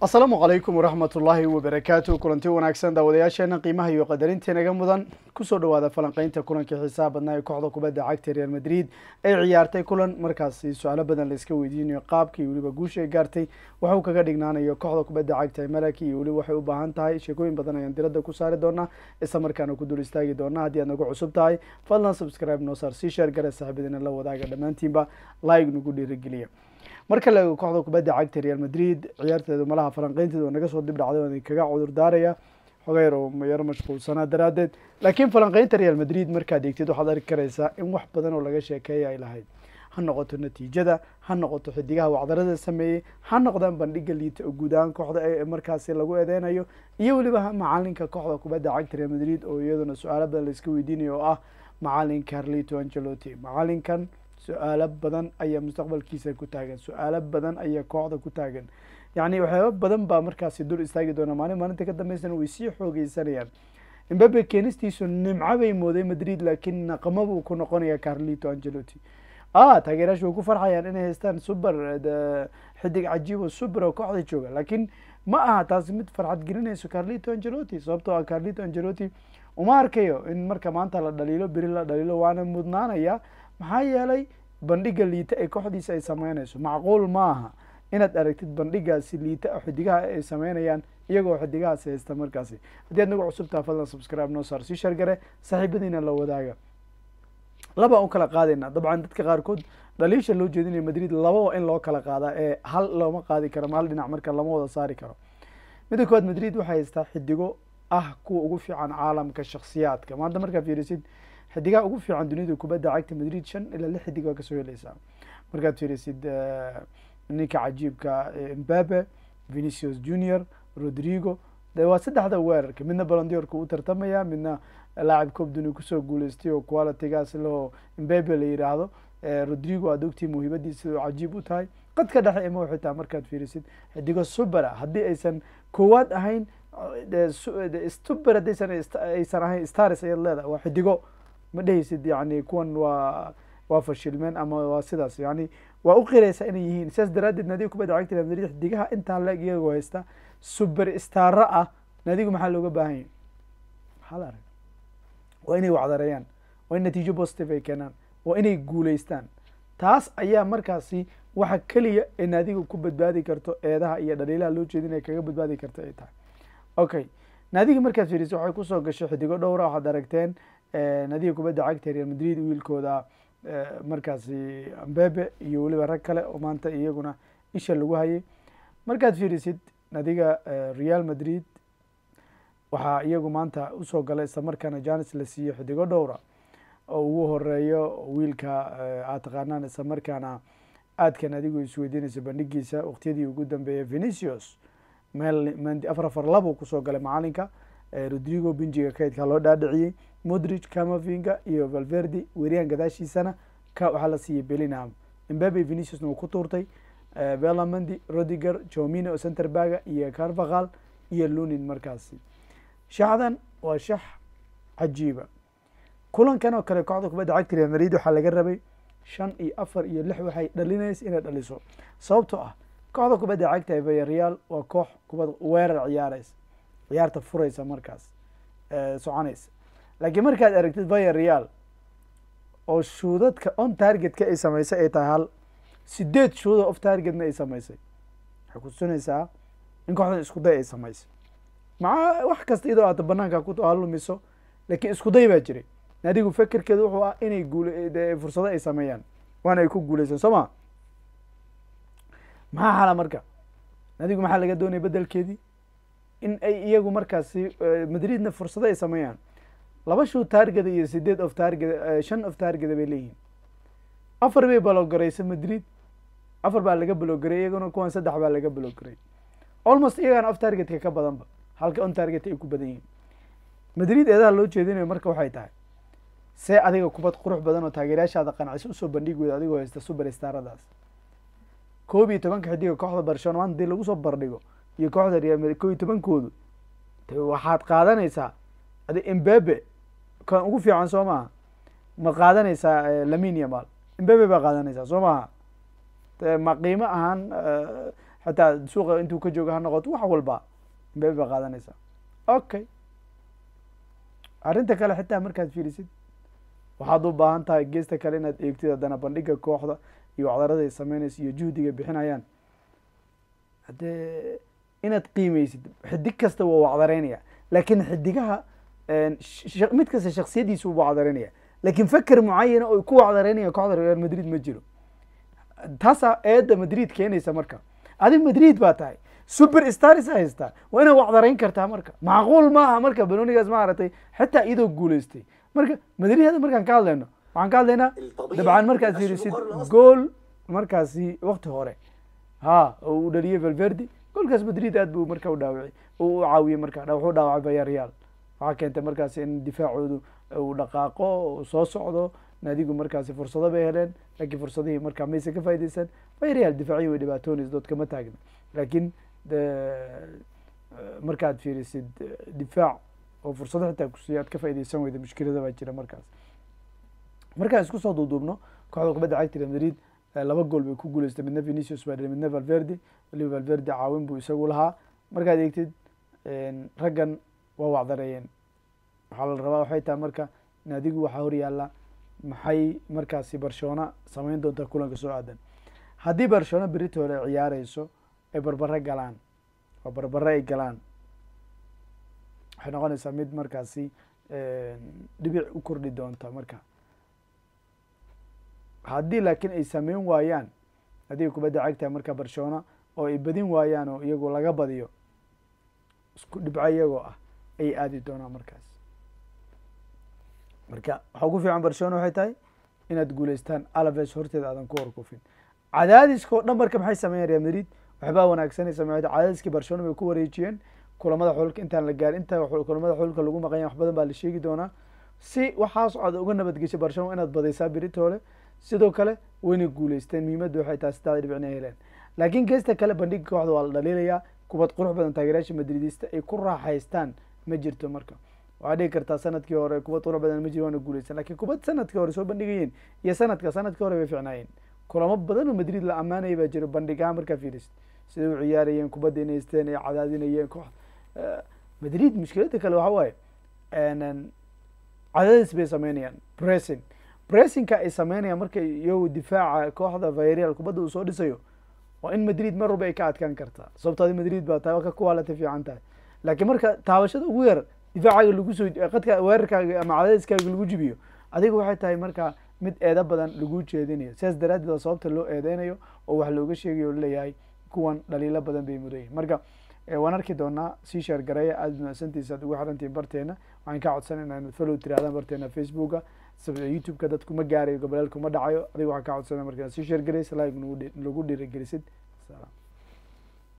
asalaamu calaykum waraxmatullaahi wabarakaatu kulanti wanaagsan daawadayaasheena qiimaha iyo qadarinteinaga mudan kusoo dhawaada falanqeynta kulanka xiisaha badnaa ee kooxda kubadda cagta real madrid ay ciyaartay kulan markaasi su-aalo badan layska weydiinayo qaabka iyo weliba guusha ay gaartay waxuu kaga dhignaanayo kooxda kubadda cagta ee malaki iyo weliba waxay u baahan tahay sheekooyin badan ayaan diradda ku saari doonaa isla markaana ku dul istaagi doonaa haddii aad nagu cusub tahay fadlan subscribe noo saar sii sheer gare la wadaaga dhammaantiinba like nagu dhiirigeliya marka la ego kooxda kubadda cagta real madrid ciyaarteeda malaha falanqeynteeda oo naga soo dib dhacday waan idinkaga cudur daaraya hogeyr oo yaro mashquulsanaa daraaddeed laakiin falanqeynta real madrid markaad eegtid waxaad arki karaysaa in wax badan oo laga sheekeeya ay lahayd ha noqoto natiijada ha noqoto xidigaha wacdarada sameeyey ha noqdaan bandhiga liita oo guud kooxda ee markaasi lagu eedeynayo iyo weliba macalinka kooxda kubadda cagta real madrid oo iyaduna su-aalo badan la iska weydiinayo oo ah macalin carlito angelotti macalinkan su-aalo badan ayaa mustaqbalkiisa ku taagan su-aalo badan ayaa kooxda ku taagan yacni waxyaaba badan baa markaasi dul istaagi doona maalin maalinta ka dambeysana way sii xoogeysanayaan imbabe keenistiisu nimco bay mooday madrid laakiin naqama buu ku noqonaya carlito angelotti ah taageerayaashu way ku farxayaan inay haystaan suber eh, xidig cajiibo suber oo kooxda jooga laakiin ma aha taasi mid farxad gelinayso carlito angelotti sababtoo ah carlito angelotti uma arkayo in marka maanta la dhaliilo beri la dhaliilo waana mudnaanaya maxaa yeelay bandhiga liita ee kooxdiisa ay sameynayso macquul maaha inaad aragtid bandhigaasi liita xidigaha ay sameynayaan iyagoo xidigahaas haysta markaasi haddii ad nagu cusubtaa fadlan subscribe noo saar sii shargare saaxiibadiina la wadaaga labaa u kala qaadayna dabcan dadka qaarkood dhaliisha loo jeedinaya madrid laba waa in loo kala qaadaa ee hal looma qaadi karo ma hal dhinac marka lama wada saari karo midda koowaad madrid waxay haystaa xidigo ah kuwa ugu fiican caalamka shaksiyaadka maanta markaa fiirisid xidigaha ugu fiican dunida kubadda cagta madrid shan ilaa lix xidig waa kasoo heleysaa markaad fiirisid eh, ninka cajiibka eh, mbabe venicius junior rodrigo waa saddexda weerarka midna balondiorka u tartamaya midna laacib coob duni kusoo guuleystay oo qualitigaas lehoo mbabe la yidhaahdo eh, rodrigo aad ogtii muhiimadiisa oo cajiib u tahay qadka dhexe ima xitaa markaad fiirisid xidigo subera haddii aysan koowaad ahayn subera hadaysan aysan ahayn stars ayaad leedahay waa xidigo ma dhehaysid yani kuwan waa waa fashilmeen ama waa sidaas yani waa u qiraysaa inay yihiin sidaas daraadeed naadiga kubadda cagta real madrid xidigaha intaa leeg iyagoo haysta super staara ah naadigu maxaa looga baahan yahy maxaa waa inay wacdareeyaan waa in natiijo positive ay keenaan waa inay guulaystaan taas ayaa markaasi waxa keliya ee naadiga ku badbaadi karto eedaha iyo dhaliilaha loo jeedinaya kaga badbaadi karta ay tahay okay naadiga markaad fiiriso waxay kusoo gashay xidigo dhowra ah, waxaad aragteen Eh, nadiga kubadda cagta real madrid wiilkooda eh, markaasi ambebe iyo weliba rag kale oo maanta iyaguna isha lagu hayay markaad fiirisid nadiga eh, real madrid waxaa iyagu maanta usoo galay islamarkaana janis la siiyo xidigo dhowra ah oo ugu horeeyo wiilka aad taqaanaan islamarkaana aadkan adigu isweydiinaysa bandhigiisa waqtiyadii ugu dambeeyay venicios mel mandi afar afar lab kusoo galay macalinka rodrigo benjiga kaydkaa loo dhaadhiciyey modridg camavinga iyo valverde weryahan gadaashiisana ka waxaa la siiyey belingham imbabe veniciusna uu ku tuurtay eh, belamondi rodiger jomine oo centerbaga ah iyo carvakal iyo lunin markaasi shaxdan waa shax cajiiba kulankan oo kale kooxda kubadda cagta real madrid waxaa laga rabay shan iyo afar iyo lix waxay dhalinaysa inay dhaliso sababtoo ah kooxda kubadda cagta ee vayareal waa koox kubad weerar ciyaareysa ciyaarta fureysa markaas eh, soconaysa laakiin markaad aragtid bayer real oo shuudadka on targetka ay samaysay ay tahay hal sideed shuuda of targetna ay samaysay waxay kutusinaysaa in kooxdan day ay samaysay maca wax kasta iyadoo aada banaanka ku lumiso laakiin day baa jiray adigu fekerkeedu wuxuu ah inay guul fursado ay sameeyaan waana ay ku guulaysan soo ma maxaa xala marka adigu maxaa laga doonaya bedelkeedii in ay iyagu markaasi eh, madridna fursado ay sameeyaan laba show targeda iyo sideed of targeda eh, shan of targeda bay leeyihiin afar bay balogareysa madrid afar baa laga balogaray iyagana kuwan saddex baa laga balogaray almost iyagaana of targetka ka badanba halka on target ay ku badan yihiin madrid eedaha loo jeedinayo marka waxay tahay see adiga kubad qurux badan oo taageerayaashaada qanacisa usoo bandhig bandhigooda adigoo haysta suberstaaradaas koob iyo tobanka xidiga kooxda barcelona maanta hadii lagu soo bardhigo iyo kooxda real madrid koob iyo tobankoodu waxaad qaadanaysaa adi embabe kan ugu fiican soo maaha ma qaadanaysaa eh, laminia maal imbebe baa qaadanaysaa soo maaha ma qiimo ahaan eh, xataa suuqa intuu ka jooga ha noqoto wax walba imbebe baa qaadanaysaa okay arrinta kale xitaa markaad fiirisid waxaad u baahan tahay geesta kale inaad eegtid haddana bandhiga kooxda iyo wacdarada ay iyo juhdiga bixinayaan haddee inaad qiimeysid xidig kasta waa wacdareynaya laakiin xidigaha mid kasta shaksiyadiisu u wacdaranaya lakin faker mucayana oy ku wacdaranaya kooxda real madrid ma jiro taasaa eedda madrid keenaysa marka adi madrid baa tahay super stars haystaa waa inaad wacdarayn kartaa marka macquul maaha marka banonigaas maaragtay xitaa iyadoo guulaystay marka madrid hadda markaan ka hadlayno waxaan ka hadlaynaa dabcan markaas yirisid gool markaasi wakti hore ha oo uu dhaliyey valverdi goolkaas madrid aad buu marka u dhaawicay u caawiyey marka wuxuu dhaawacay bayareal waxaa keentay markaas in difaacoodu uu dhaqaaqo u soo socdo naadigu markaasi fursado bay heleen laakiin fursadihii markaa mayse ka faa'idaysan fareal difaaciyan way dhibaatoonaysa dood kama taagna laakiin eh, markaad fiirisid eh, difaac oo fursado xitaa kusiiy aad ka faa'idaysan weyda mushkilada baa jira markaas markaan isku soo duuduubno kooxda kubadda cagta real madrid eh, laba gool bay ku guuleystay midna venicius baa dhilay midna valverdi valverdi caawin buu isagu lahaa markaad eegtid raggan waa wacdarayeen waxaa la rabaa waxay tahay marka in adigu waxaa horyaalla maxay markaasi barshoona samayn doontaa kulanka soo aadan haddii barshoona berita hore ay ciyaareyso ay barbaro galaan oo barbaro ay galaan waxay noqonaysaa mid markaasi dhibic u kordhi doonta marka haddii laakiin ay sameyn waayaan adiga kubadda cagtaa marka barcelona oo ay badin waayaan oo iyagu laga badiyo isku dhibco iyagoo ah ayay aadi doonaan markaas marka waxaa ugu fiican barcelona waxay tahay inaad guulaystaan alaves horteeda aadan ku horkufin cadaadiskao dhan marka maxay sameeyeen real madrid waxbaa wanaagsanaysa ma cadaadiskii barcelona bay ku wareejiyeen kulamada xulka intaan la gaarin intaa kulamada xulka lagu maqanya wax badan baa la sheegi doonaa si waxaa socda uga nabadgeshay barcelona inaad badaysaa beritoole sidoo kale wayna guulaysteen muhiimadda waxay tahay sidaada dhibic heleen laakiin geesta kale bandhigga kooxda waa la dhaliilayaa kubad qurux badan taageerayaasha madriidista ay ku raaxaystaan ma jirto marka waxaa dhigi kartaa sanadkii hore kuwa turo badan ma jir waana guuleysan lakin kuba sanadkii hore soo bandhigayeen iyo sanadka sanadkii hore bay ficnaayeen kulamo badan oo madrid la ammaanaya baa jiro bandhigahaan markaa fiirisid siday u ciyaarayeen kubadda inay isteen ay cadaadinayeen koox madrid mushkiladda kale waxa waaye cadaadis bay sameynayaan bressing bressingka ay sameynayaan marka iyagu difaaca kooxda vayreal kubadda uu soo dhisayo waa in madrid mar walba ay ka adkaan kartaa sababtaadi madrid baa tahay ka kuwaalata fiican tahay laakiin marka taabashada ugu yar difaacaaga lagu soo qadka weerarkaaga ama cadayskaaga lagu jibiyo adiga waxay tahay markaa mid eeda badan lagu jeedinayo sidaas daraaddeed sababta loo eedeynayo oo wax looga sheegayo laleeyahay kuwan dhaliilo badan bay mudayeen marka waan arki doonaa sii sheergareeya aad mahadsantihiisaad ugu xirantihiin barteena waxaan ka codsanayna inaad falow tiraadaan barteena facebooka youtube-ka dadku ma gaarayo gabaleel kuma dhacayo adiga waxaan ka codsanaya marka inaad sii sheergareysa like nagu dhiiragelisid